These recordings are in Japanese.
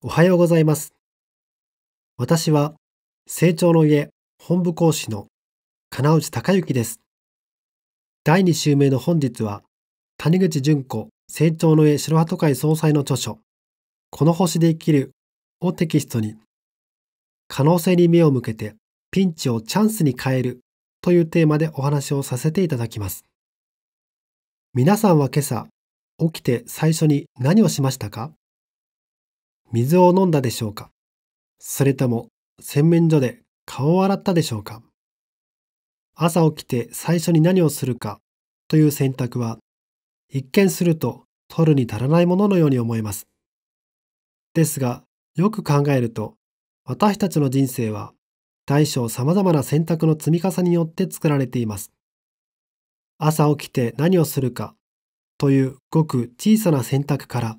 おはようございます。私は、成長の家本部講師の金内隆之です。第2週目の本日は、谷口淳子成長の家白鳩会総裁の著書、この星で生きるをテキストに、可能性に目を向けてピンチをチャンスに変えるというテーマでお話をさせていただきます。皆さんは今朝、起きて最初に何をしましたか水を飲んだでしょうかそれとも洗面所で顔を洗ったでしょうか朝起きて最初に何をするかという選択は一見すると取るに足らないもののように思えます。ですがよく考えると私たちの人生は大小様々な選択の積み重ねによって作られています。朝起きて何をするかというごく小さな選択から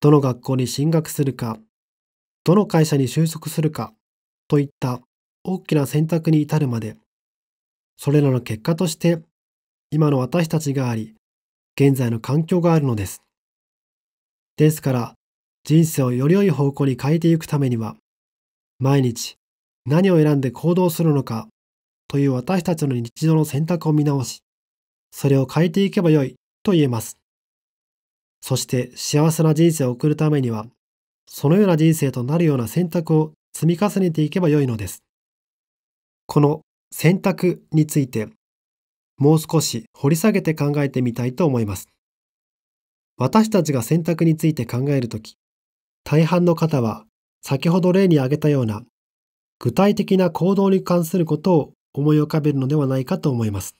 どの学校に進学するか、どの会社に就職するか、といった大きな選択に至るまで、それらの結果として、今の私たちがあり、現在の環境があるのです。ですから、人生をより良い方向に変えていくためには、毎日何を選んで行動するのかという私たちの日常の選択を見直し、それを変えていけばよいと言えます。そして幸せな人生を送るためには、そのような人生となるような選択を積み重ねていけばよいのです。この選択について、もう少し掘り下げて考えてみたいと思います。私たちが選択について考えるとき、大半の方は先ほど例に挙げたような具体的な行動に関することを思い浮かべるのではないかと思います。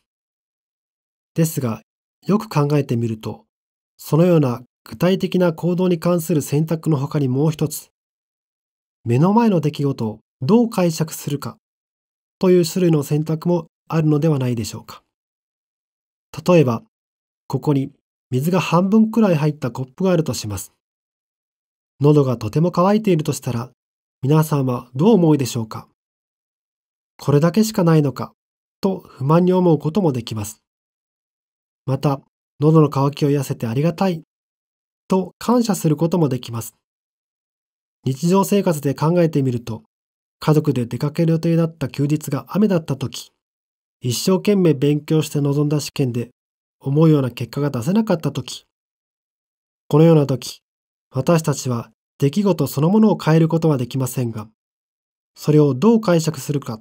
ですが、よく考えてみると、そのような具体的な行動に関する選択の他にもう一つ、目の前の出来事をどう解釈するかという種類の選択もあるのではないでしょうか。例えば、ここに水が半分くらい入ったコップがあるとします。喉がとても渇いているとしたら、皆さんはどう思うでしょうかこれだけしかないのかと不満に思うこともできます。また、喉の渇きを癒せてありがたいと感謝することもできます。日常生活で考えてみると、家族で出かける予定だった休日が雨だった時、一生懸命勉強して臨んだ試験で思うような結果が出せなかった時、このような時、私たちは出来事そのものを変えることはできませんが、それをどう解釈するか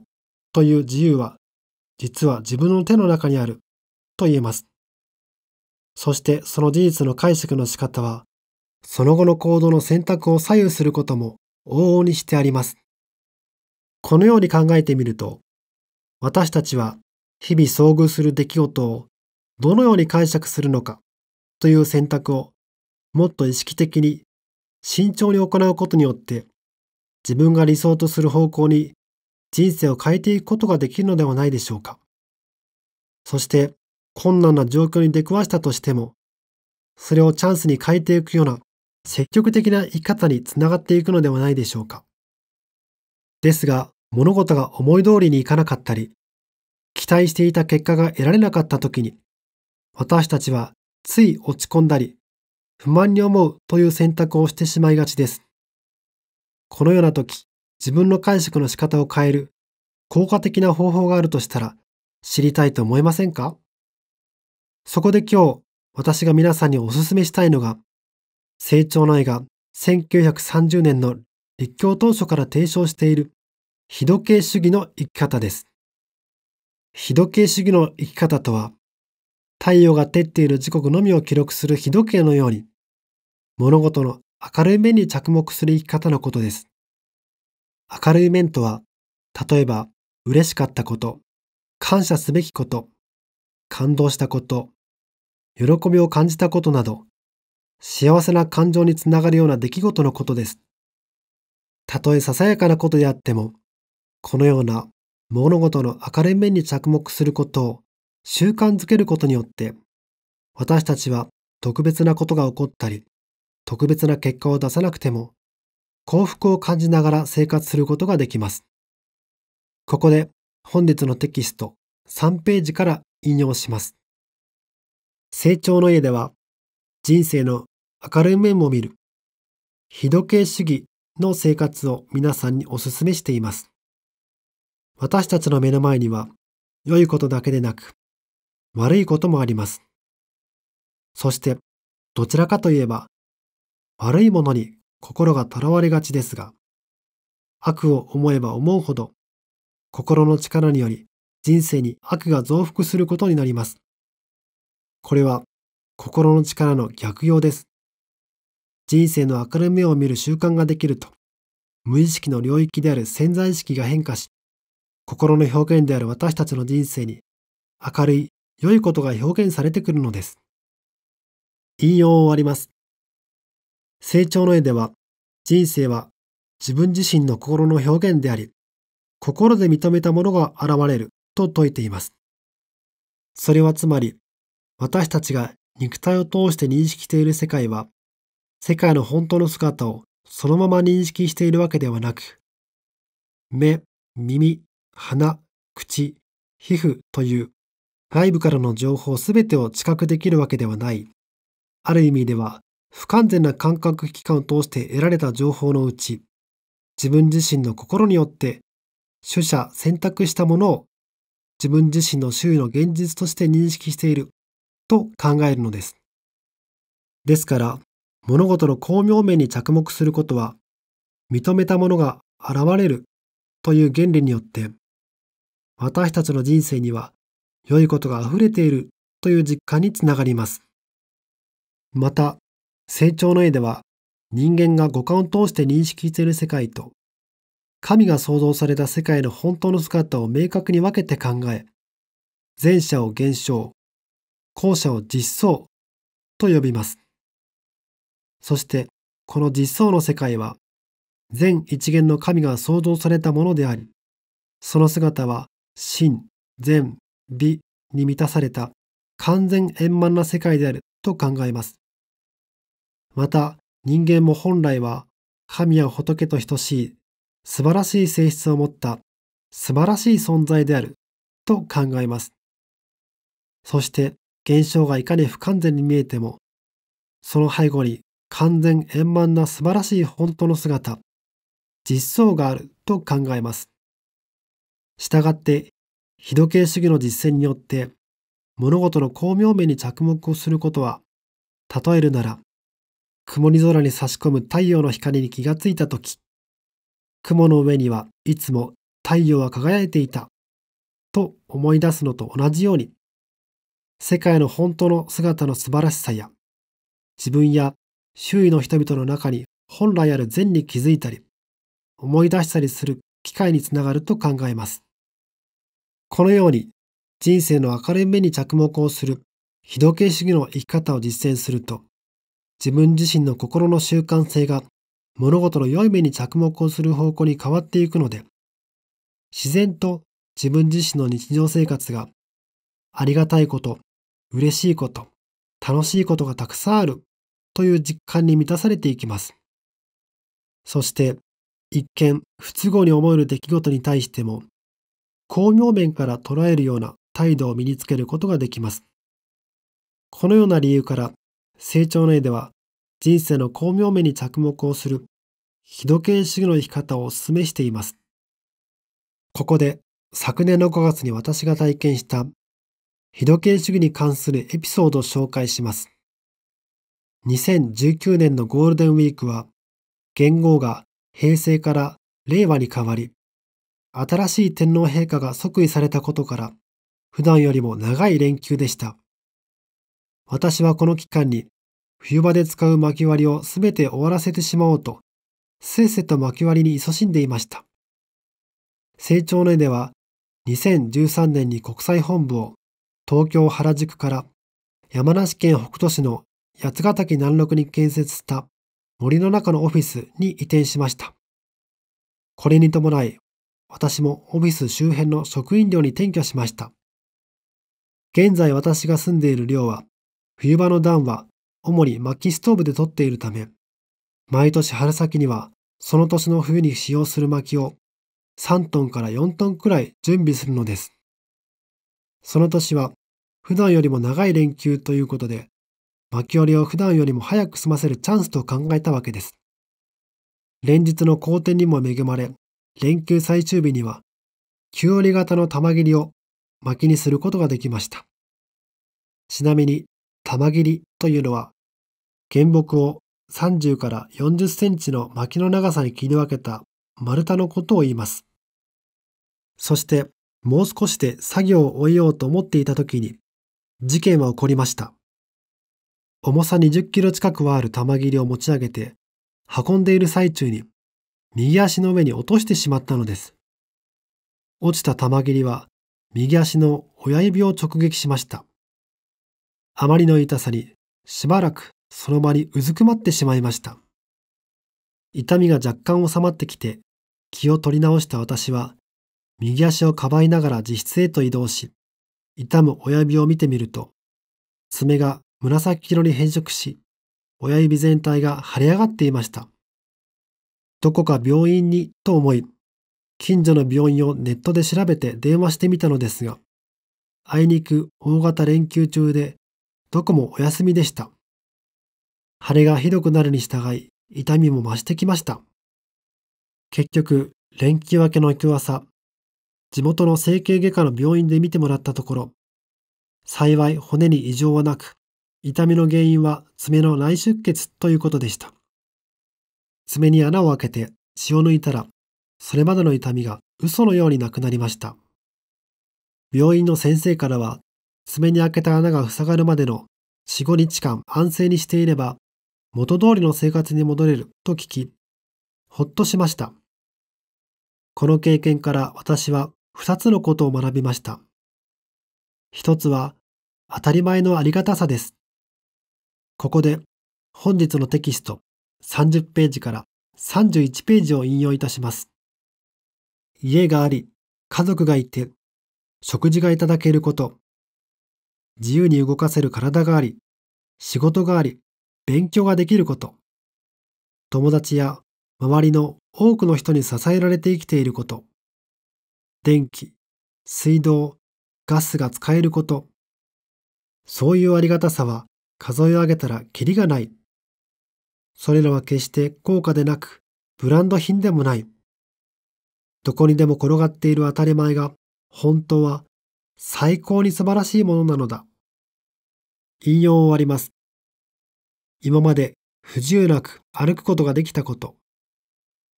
という自由は、実は自分の手の中にあると言えます。そしてその事実の解釈の仕方は、その後の行動の選択を左右することも往々にしてあります。このように考えてみると、私たちは日々遭遇する出来事をどのように解釈するのかという選択をもっと意識的に慎重に行うことによって自分が理想とする方向に人生を変えていくことができるのではないでしょうか。そして困難な状況に出くわしたとしても、それをチャンスに変えていくような積極的な生き方につながっていくのではないでしょうか。ですが、物事が思い通りにいかなかったり、期待していた結果が得られなかった時に、私たちはつい落ち込んだり、不満に思うという選択をしてしまいがちです。このような時、自分の解釈の仕方を変える効果的な方法があるとしたら知りたいと思いませんかそこで今日、私が皆さんにお勧めしたいのが、成長の絵が1930年の立教当初から提唱している、非時計主義の生き方です。非時計主義の生き方とは、太陽が照っている時刻のみを記録する日時計のように、物事の明るい面に着目する生き方のことです。明るい面とは、例えば、嬉しかったこと、感謝すべきこと、感動したこと、喜びを感じたことなど、幸せな感情につながるような出来事のことです。たとえささやかなことであっても、このような物事の明るい面に着目することを習慣づけることによって、私たちは特別なことが起こったり、特別な結果を出さなくても、幸福を感じながら生活することができます。ここで本日のテキスト3ページから引用します。成長の家では人生の明るい面も見る、非時計主義の生活を皆さんにお勧めしています。私たちの目の前には良いことだけでなく悪いこともあります。そしてどちらかといえば悪いものに心がとらわれがちですが悪を思えば思うほど心の力により人生に悪が増幅することになります。これは心の力の逆用です。人生の明るみを見る習慣ができると、無意識の領域である潜在意識が変化し、心の表現である私たちの人生に明るい良いことが表現されてくるのです。引用を終わります。成長の絵では、人生は自分自身の心の表現であり、心で認めたものが現れると説いています。それはつまり、私たちが肉体を通して認識している世界は、世界の本当の姿をそのまま認識しているわけではなく、目、耳、鼻、口、皮膚という外部からの情報すべてを知覚できるわけではない。ある意味では、不完全な感覚器官を通して得られた情報のうち、自分自身の心によって取捨選択したものを自分自身の周囲の現実として認識していると考えるのです。ですから、物事の巧妙面に着目することは、認めたものが現れるという原理によって、私たちの人生には良いことが溢れているという実感につながります。また、成長の絵では、人間が五感を通して認識している世界と、神が創造された世界の本当の姿を明確に分けて考え、前者を現象、後者を実相と呼びます。そして、この実相の世界は、全一元の神が創造されたものであり、その姿は、真、善、美に満たされた完全円満な世界であると考えます。また、人間も本来は、神や仏と等しい、素晴らしい性質を持った素晴らしい存在であると考えます。そして、現象がいかに不完全に見えても、その背後に完全円満な素晴らしい本当の姿、実相があると考えます。したがって、非時計主義の実践によって、物事の巧妙面に着目をすることは、例えるなら、曇り空に差し込む太陽の光に気がついたとき、雲の上にはいつも太陽は輝いていた、と思い出すのと同じように、世界の本当の姿の素晴らしさや、自分や周囲の人々の中に本来ある善に気づいたり、思い出したりする機会につながると考えます。このように、人生の明るい目に着目をする、日時計主義の生き方を実践すると、自分自身の心の習慣性が物事の良い目に着目をする方向に変わっていくので、自然と自分自身の日常生活がありがたいこと、嬉しいこと、楽しいことがたくさんあるという実感に満たされていきます。そして、一見不都合に思える出来事に対しても、巧妙面から捉えるような態度を身につけることができます。このような理由から、成長の絵では人生の巧妙面に着目をする、非時計主義の生き方をお勧めしています。ここで、昨年の5月に私が体験した非時計主義に関するエピソードを紹介します。2019年のゴールデンウィークは、元号が平成から令和に変わり、新しい天皇陛下が即位されたことから、普段よりも長い連休でした。私はこの期間に、冬場で使う薪割りをすべて終わらせてしまおうと、せっせと薪割りに勤しんでいました。成長の絵では、2013年に国際本部を、東京原宿から山梨県北杜市の八ヶ岳南麓に建設した森の中のオフィスに移転しました。これに伴い、私もオフィス周辺の職員寮に転居しました。現在私が住んでいる寮は、冬場の暖は主に薪ストーブで取っているため、毎年春先にはその年の冬に使用する薪を3トンから4トンくらい準備するのです。その年は普段よりも長い連休ということで、薪折りを普段よりも早く済ませるチャンスと考えたわけです。連日の好天にも恵まれ、連休最終日には、9折り型の玉切りを薪にすることができました。ちなみに、玉切りというのは、原木を30から40センチの薪の長さに切り分けた丸太のことを言います。そして、もう少しで作業を終えようと思っていた時に、事件は起こりました。重さ20キロ近くはある玉切りを持ち上げて、運んでいる最中に、右足の上に落としてしまったのです。落ちた玉切りは、右足の親指を直撃しました。あまりの痛さに、しばらくその場にうずくまってしまいました。痛みが若干収まってきて、気を取り直した私は、右足をかばいながら自室へと移動し、痛む親指を見てみると、爪が紫色に変色し、親指全体が腫れ上がっていました。どこか病院にと思い、近所の病院をネットで調べて電話してみたのですが、あいにく大型連休中で、どこもお休みでした。腫れがひどくなるに従い、痛みも増してきました。結局、連休明けの翌朝、地元の整形外科の病院で診てもらったところ、幸い骨に異常はなく、痛みの原因は爪の内出血ということでした。爪に穴を開けて血を抜いたら、それまでの痛みが嘘のようになくなりました。病院の先生からは、爪に開けた穴が塞がるまでの4、5日間安静にしていれば、元通りの生活に戻れると聞き、ほっとしました。この経験から私は2つのことを学びました。1つは、当たり前のありがたさです。ここで、本日のテキスト30ページから31ページを引用いたします。家があり、家族がいて、食事がいただけること、自由に動かせる体があり、仕事があり、勉強ができること、友達や周りの多くの人に支えられて生きていること、電気、水道、ガスが使えること。そういうありがたさは数え上げたらきりがない。それらは決して高価でなく、ブランド品でもない。どこにでも転がっている当たり前が、本当は最高に素晴らしいものなのだ。引用を終わります。今まで不自由なく歩くことができたこと、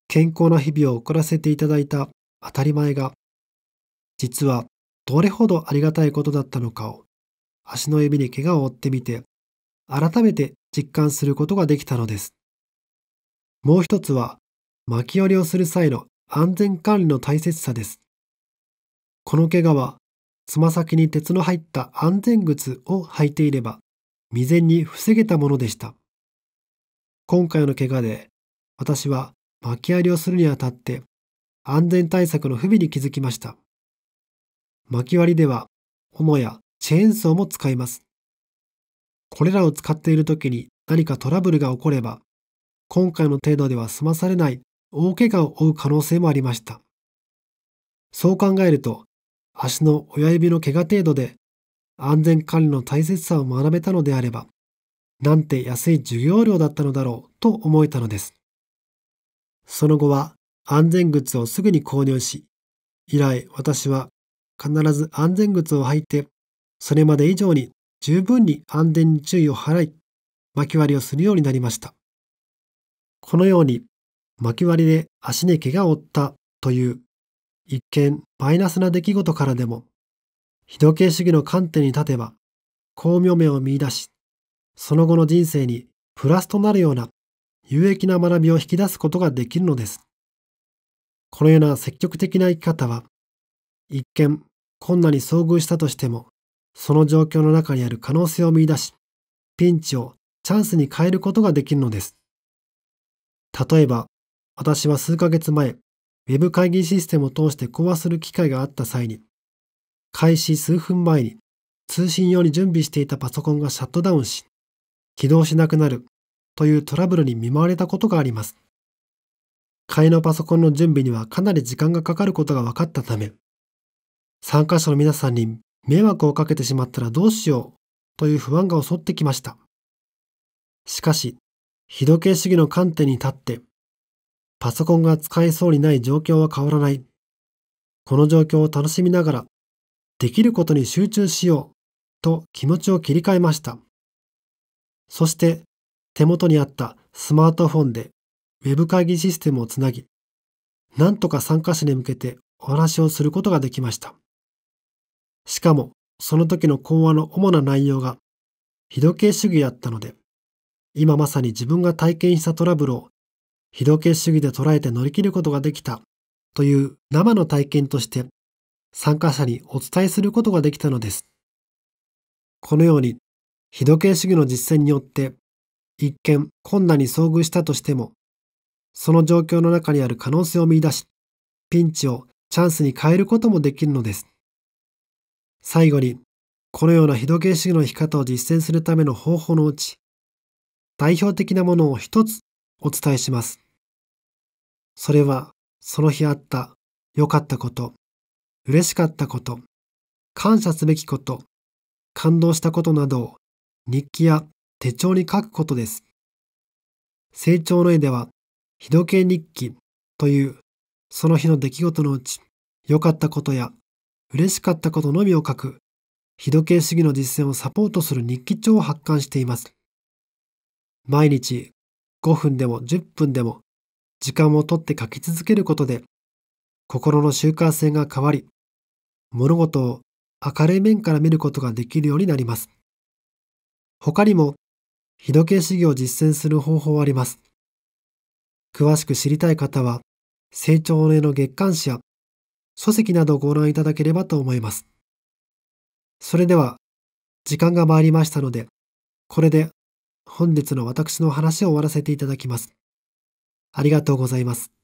健康な日々を送らせていただいた当たり前が、実はどれほどありがたいことだったのかを足の指に怪我を負ってみて改めて実感することができたのです。もう一つは巻き寄りをする際の安全管理の大切さです。この怪我はつま先に鉄の入った安全靴を履いていれば未然に防げたものでした。今回の怪我で私は巻き寄りをするにあたって安全対策の不備に気づきました。薪割りでは、斧やチェーンソーも使います。これらを使っている時に何かトラブルが起これば、今回の程度では済まされない大怪我を負う可能性もありました。そう考えると、足の親指の怪我程度で安全管理の大切さを学べたのであれば、なんて安い授業料だったのだろうと思えたのです。その後は安全靴をすぐに購入し、以来私は必ず安全靴を履いて、それまで以上に十分に安全に注意を払い、薪割りをするようになりました。このように、薪割りで足に怪我を負ったという一見マイナスな出来事からでも、非時計主義の観点に立てば、巧妙面を見出し、その後の人生にプラスとなるような有益な学びを引き出すことができるのです。このような積極的な生き方は、一見困難に遭遇したとしても、その状況の中にある可能性を見出し、ピンチをチャンスに変えることができるのです。例えば、私は数ヶ月前、Web 会議システムを通して講する機会があった際に、開始数分前に通信用に準備していたパソコンがシャットダウンし、起動しなくなるというトラブルに見舞われたことがあります。替えのパソコンの準備にはかなり時間がかかることが分かったため、参加者の皆さんに迷惑をかけてしまったらどうしようという不安が襲ってきました。しかし、日時計主義の観点に立って、パソコンが使えそうにない状況は変わらない。この状況を楽しみながら、できることに集中しようと気持ちを切り替えました。そして、手元にあったスマートフォンで Web 会議システムをつなぎ、なんとか参加者に向けてお話をすることができました。しかも、その時の講話の主な内容が、非時計主義だったので、今まさに自分が体験したトラブルを、非時計主義で捉えて乗り切ることができた、という生の体験として、参加者にお伝えすることができたのです。このように、非時計主義の実践によって、一見困難に遭遇したとしても、その状況の中にある可能性を見出し、ピンチをチャンスに変えることもできるのです。最後に、このような非時計主義の生き方を実践するための方法のうち、代表的なものを一つお伝えします。それは、その日あった良かったこと、嬉しかったこと、感謝すべきこと、感動したことなどを日記や手帳に書くことです。成長の絵では、日時計日記というその日の出来事のうち良かったことや嬉しかったことのみを書く、日時計主義の実践をサポートする日記帳を発刊しています。毎日5分でも10分でも時間をとって書き続けることで、心の習慣性が変わり、物事を明るい面から見ることができるようになります。他にも、日時計主義を実践する方法はあります。詳しく知りたい方は、成長の絵の月刊誌や書籍などをご覧いただければと思います。それでは、時間が回りましたので、これで本日の私の話を終わらせていただきます。ありがとうございます。